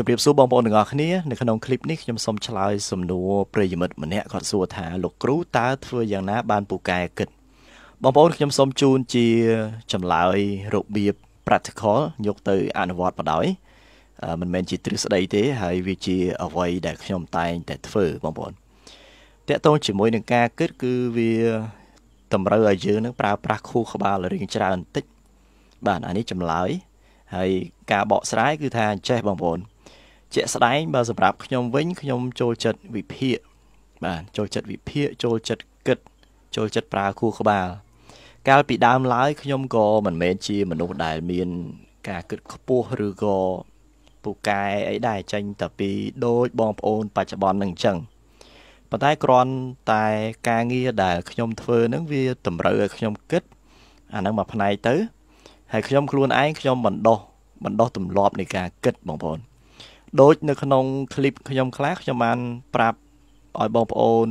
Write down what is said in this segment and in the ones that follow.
ជម្រាបសួរបងប្អូនទាំងអស់គ្នានៅក្នុងคลิปនេះខ្ញុំសូមឆ្លើយសំណួរប្រិយមិត្តម្នាក់គាត់សួរថាលោកគ្រូតើធ្វើយ៉ាងណាបានពូកែគិតបងប្អូនខ្ញុំសូមជូនជាចម្លើយរបៀប practical យកទៅអនុវត្តបណ្ដោយមិនមែនជាទ្រឹស្ដីទេហើយវាជាអ្វីដែលខ្ញុំតែងតែធ្វើបងប្អូនតកតងជាមួយនឹងការគិតគឺវាតម្រូវឲ្យយើងនឹងប្រើប្រាស់ខួរក្បាលរៀងច្រើនបន្តិចបាទអានេះចម្លើយហើយការបកស្រាយគឺថាចេះបងប្អូនជាក់ស្ដែងបើសម្រាប់ខ្ញុំវិញខ្ញុំចូលចិត្តវិភាគបាទចូលចិត្តវិភាគចូលចិត្តគិតចូលចិត្តប្រើខួរក្បាលកាលពីដើមឡើយខ្ញុំក៏មិនមែនជា មនុស្សដែលមានការគិតខ្ពស់ឬក៏ពូកែអីដែរចេញតែពីដូចបងប្អូនបច្ចុប្បន្ននឹងអញ្ចឹងប៉ុន្តែគ្រាន់តែការងារដែលខ្ញុំធ្វើហ្នឹងវាតម្រូវឲ្យខ្ញុំគិតអាហ្នឹងមួយផ្នែកទៅហើយខ្ញុំខ្លួនឯងខ្ញុំបណ្ដោះបណ្ដោះទម្លាប់នៃការគិតបងប្អូនដូចនៅក្នុងคลิปខ្ញុំខ្លះខ្ញុំបាន ប្រាប់ឲ្យបងប្អូន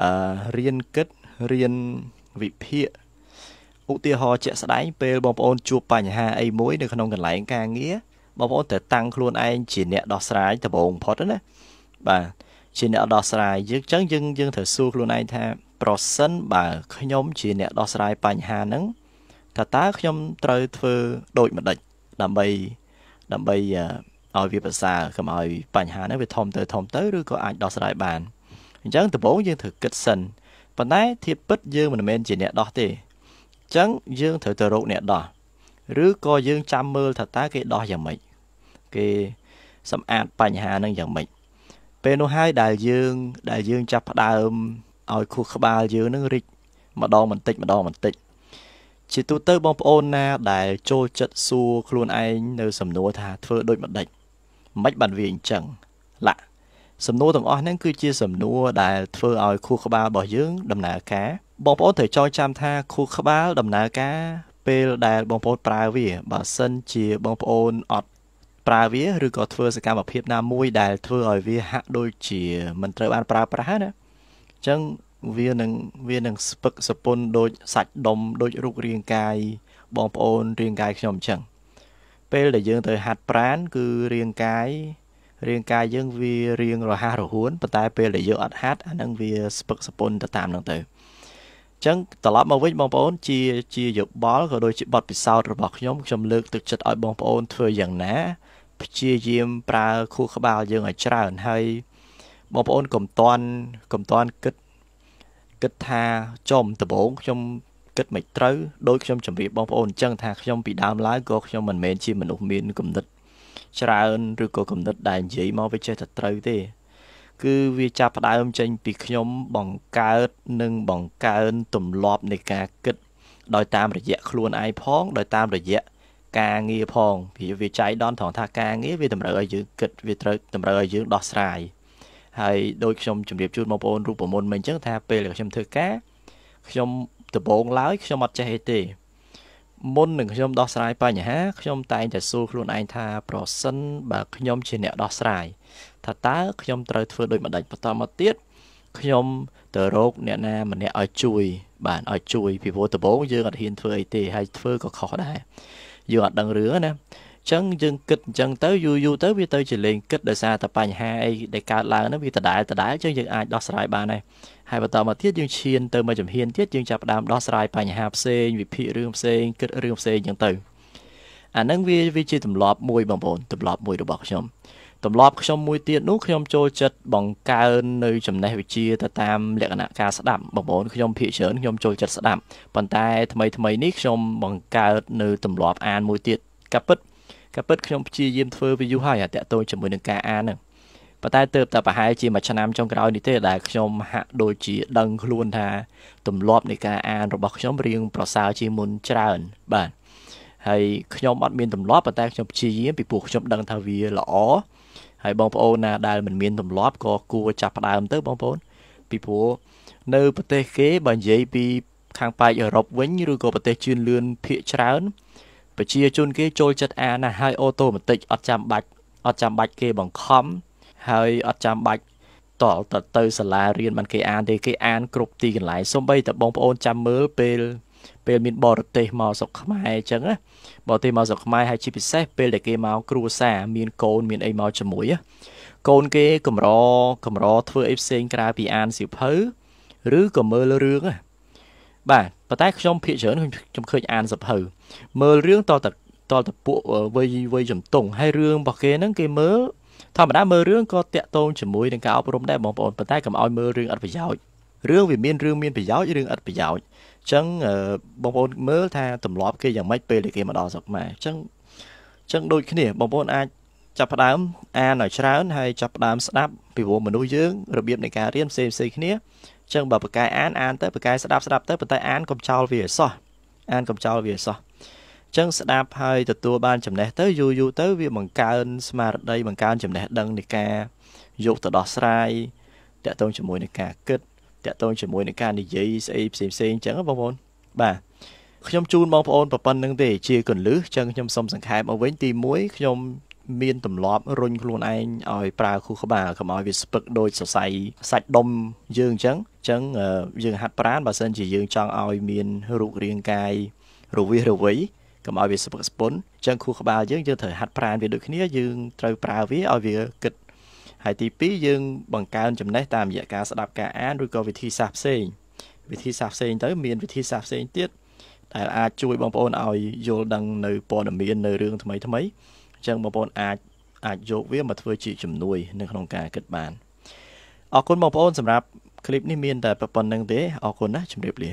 អឺរៀនគិតរៀនវិភាគឧទាហរណ៍ជាក់ស្ដែងពេលបងប្អូនជួបបញ្ហាអីមួយនៅក្នុងកន្លែងការងារបងប្អូនត្រូវតាំងខ្លួនឯងជាអ្នកដោះស្រាយដំបូងបំផុតណាបាទជាអ្នកដោះស្រាយយើងចឹងយើងយើងត្រូវសួរខ្លួនឯងថា ប្រសិនបើខ្ញុំជាអ្នកដោះស្រាយបញ្ហាហ្នឹងតើតើខ្ញុំត្រូវធ្វើដូចម្ដេចដើម្បីដើម្បីឲ្យវាប្រសើរកុំឲ្យបញ្ហាហ្នឹងវាធំទៅធំទៅឬក៏អាចដោះស្រាយបានអញ្ចឹងដំបូងយើងត្រូវគិតសិនប៉ុន្តែធៀបពិតយើងមិនមែនជាអ្នកដោះទេអញ្ចឹងយើងត្រូវទៅរកអ្នកដោះឬក៏យើងចាំមើលថាតើគេដោះយ៉ាងម៉េចគេសម្អាតបញ្ហាហ្នឹងយ៉ាងម៉េចពេលនោះហើយដែលយើង ដែលយើងចាប់ផ្ដើមឲ្យខួរក្បាលយើងនឹងរីកម្ដងបន្តិចម្ដងបន្តិចជាទូទៅបងប្អូនណាដែលចូលចិត្តសួរខ្លួនឯងនៅសំណួរថាធ្វើដូចម្ដេចមិនបានវាអញ្ចឹងឡាក់សំណួរទាំងអស់ហ្នឹងគឺជាសំណួរដែលធ្វើឲ្យខួរក្បាលរបស់យើងដំណើរការ បងប្អូនត្រូវចងចាំថាខួរក្បាលដំណើរការ ពេលដែល បងប្អូនប្រើវាបើសិនជាបងប្អូនអត់ប្រើវាឬក៏ធ្វើសកម្មភាពណាមួយដែលធ្វើឲ្យវាហាក់ដូចជាមិនត្រូវបានប្រើប្រាស់ណាអញ្ចឹងវានឹងវានឹងស្ពឹកសពុនដូចសាច់ដុំដូចរូបរាងកាយបងប្អូនរាងកាយខ្ញុំអញ្ចឹងពេលដែលយើងទៅហាត់ប្រាន គឺរាងកាយរាងកាយយើងវារៀងរហ័សរហួនប៉ុន្តែពេលដែលយើងអត់ហាត់អានឹងវាស្ពឹកស្ពុនទៅតាមនឹងទៅអញ្ចឹងត្រឡប់មកវិញបងប្អូន ជាជាយោបល់ក៏ដូចជាបទពិសោធន៍របស់ខ្ញុំខ្ញុំលើកទឹកចិត្តឲ្យបងប្អូនធ្វើយ៉ាងណាព្យាយាមប្រើខួរក្បាលយើងឲ្យច្រើនហើយបងប្អូនកុំតន់កុំតន់គិតគិតថាចំដំបងខ្ញុំគិតមិនត្រូវដោយខ្ញុំជម្រាបបងប្អូនអញ្ចឹងថាខ្ញុំពីដើមឡើយក៏ខ្ញុំមិនមែនជាមនុស្សមានគំនិតច្រើនឬក៏គំនិតដែលនិយាយមកវាចេះតែត្រូវទេ គឺវាចាប់ផ្ដើមចេញ ពីខ្ញុំបង្កើតនិងបង្កើនទម្លាប់នៃការគិតដោយតាមរយៈខ្លួនឯងផង ដោយតាមរយៈការងារផងពីវាចៃដន្យត្រង់ថាការងារវាតម្រូវឲ្យយើងគិតវាត្រូវតម្រូវឲ្យយើងដោះស្រាយហើយដូចខ្ញុំជម្រាបជូនបងប្អូនរូបមន្តមិញអញ្ចឹងថាពេលខ្ញុំធ្វើការខ្ញុំដំបូងឡើយខ្ញុំអត់ចេះអីទេមុននឹងខ្ញុំដោះស្រាយបញ្ហាខ្ញុំតែងតែសួរខ្លួនឯងថាប្រសិនបើខ្ញុំជាអ្នកដោះស្រាយថាតើខ្ញុំត្រូវធ្វើដូចម្ដេចបន្តមកទៀតខ្ញុំទៅរកអ្នកណាម្នាក់ឲ្យជួយ បានឲ្យជួយពីព្រោះដំបូងយើងអត់ហ៊ានធ្វើអីទេហើយធ្វើក៏ខុសដែរយើងអត់ដឹងរឿងណាចឹងយើងគិតអញ្ចឹងទៅយូរយូរទៅវាទៅជាលេងគិតដោយសារតែបញ្ហាអីដែលកើតឡើងហ្នឹងវាដដែលដដែលចឹងយើងអាចដោះស្រាយបានដែរហើយបន្តមកទៀតយើងឈានទៅមកជំហានទៀតយើងចាប់ផ្ដើមដោះស្រាយបញ្ហាផ្សេងវិភាគរឿងផ្សេងគិតរឿងផ្សេងចឹងទៅអាហ្នឹងវាវាជាទម្លាប់មួយបងប្អូនទម្លាប់មួយរបស់ខ្ញុំទម្លាប់ខ្ញុំមួយទៀតនោះខ្ញុំចូលចិត្តបង្កើននៅចំណេះវិជ្ជាទៅតាមលក្ខណៈការស្ដាប់បងប្អូនខ្ញុំភាគច្រើនខ្ញុំចូលចិត្តស្ដាប់ប៉ុន្តែថ្មីថ្មីនេះខ្ញុំបង្កើតនៅទម្លាប់ អានមួយទៀតកាពិតក៏ពិតខ្ញុំព្យាយាមធ្វើវាយូរហើយអាតាក់ទងជាមួយនឹងការអានហ្នឹងប៉ុន្តែទៅតែប្រហែលជាមួយឆ្នាំចុងក្រោយនេះទេដែលខ្ញុំហាក់ដូចជាដឹងខ្លួនថាទម្លាប់នៃការអានរបស់ខ្ញុំរៀងប្រសើរជាមុនច្រើន បាទហើយខ្ញុំអត់មានទម្លាប់ប៉ុន្តែខ្ញុំព្យាយាមពីព្រោះខ្ញុំដឹងថាវាល្អហើយបងប្អូនណាដែលមិនមានទម្លាប់ក៏គួរចាប់ផ្ដើមទៅបងប្អូនពីព្រោះនៅប្រទេសគេបើនិយាយពីខាងប៉ែកអឺរ៉ុបវិញឬក៏ប្រទេសជឿនលឿនភាគច្រើនប្រជាជនគេចូលចិត្តអានណាស់ហើយអូតូម៉ាទិកអត់ចាំបាច់អត់ចាំបាច់គេបង្ខំហើយអត់ចាំបាច់តល់ទៅទៅសាលារៀនបានគេអានទេគេអានគ្រប់ទីកន្លែងសូម្បីតែបងប្អូនចាំមើលពេលពេលមានបរទេសមកស្រុកខ្មែរអញ្ចឹងណាបរទេសមកស្រុកខ្មែរហើយជាពិសេសពេលដែលគេមកគ្រួសារមានកូនមានអីមកជាមួយណាកូនគេកម្រកម្រធ្វើអីផ្សេងក្រៅពីអានសៀវភៅឬក៏មើលរឿងណាបាទប៉ុន្តែខ្ញុំភាគច្រើនខ្ញុំឃើញអានសភៅមើលរឿងតតតតពួកវ័យវ័យចំតុងហើយរឿងរបស់គេហ្នឹងគេមើលធម្មតាមើលរឿងក៏តាក់ទងជាមួយនឹងការអប់រំដែរបងប្អូនប៉ុន្តែកុំឲ្យមើលរឿងអត់ប្រយោជន៍រឿងវាមានរឿងមានប្រយោជន៍រឿងអត់ប្រយោជន៍អញ្ចឹងបងប្អូនមើលថាទម្លាប់គេយ៉ាងម៉េចពេលដែលគេមកដល់ស្រុកខ្មែរអញ្ចឹងអញ្ចឹងដូចគ្នាបងប្អូនអាចចាប់ផ្ដើមអានឲ្យច្រើនហើយចាប់ផ្ដើមស្ដាប់ពីព្រោះមនុស្សយើងរបៀបនៃការរៀនផ្សេងៗគ្នាចឹងបើប្រកែអានអានទៅប្រកែស្ដាប់ស្ដាប់ទៅប៉ុន្តែអានកុំចោលវាឲ្យសោះអានកុំចោលវាឲ្យសោះចឹងស្ដាប់ហើយទទួលបាន ចំណេះទៅយូរយូរទៅវាបង្កើនស្មារតីបង្កើនចំណេះដឹងនៃការយកទៅដោះស្រាយតកតងជាមួយនឹងការគិតតកតងជាមួយនឹងការនិយាយស្អីផ្សេងផ្សេងចឹងបងប្អូនបាទខ្ញុំជូនបងប្អូនប្រប៉ុណ្្នឹងទេជាកន្លឹះចឹងខ្ញុំសូមសង្ខេបមកវិញទី1ខ្ញុំមានទម្លាប់រុញខ្លួនឯងឲ្យប្រើខួរក្បាលកុំឲ្យវាស្ពឹកដោយសរសៃសាច់ដុំយើងអញ្ចឹងចឹងយើងហាត់ប្រានបើសិន ជាយើងចង់ឲ្យមានរូបរាងកាយរវិសរវៃកុំឲ្យវាស្ពឹកស្ពុនចឹងខួរក្បាលយើងយើងត្រូវហាត់ប្រានវាដូចគ្នាយើងត្រូវប្រើវាឲ្យវាគិតហើយទី2យើងបង្កើនចំណេះតាមរយៈការស្ដាប់ការអានឬក៏វិធីសាស្ត្រផ្សេងវិធីសាស្ត្រផ្សេងទៅមានវិធីសាស្ត្រផ្សេងទៀតដែលអាចជួយបងប្អូនឲ្យយល់ដឹងនៅព័ត៌មាននៅរឿងថ្មីថ្មីអញ្ចឹងបងប្អូនអាចអាចយកវាមកធ្វើជាជំនួយនៅក្នុងការគិតបានអរគុណបងប្អូនសម្រាប់คลิปនេះមានតែប៉ុណ្្នឹងទេអរគុណណាស់ជម្រាបលា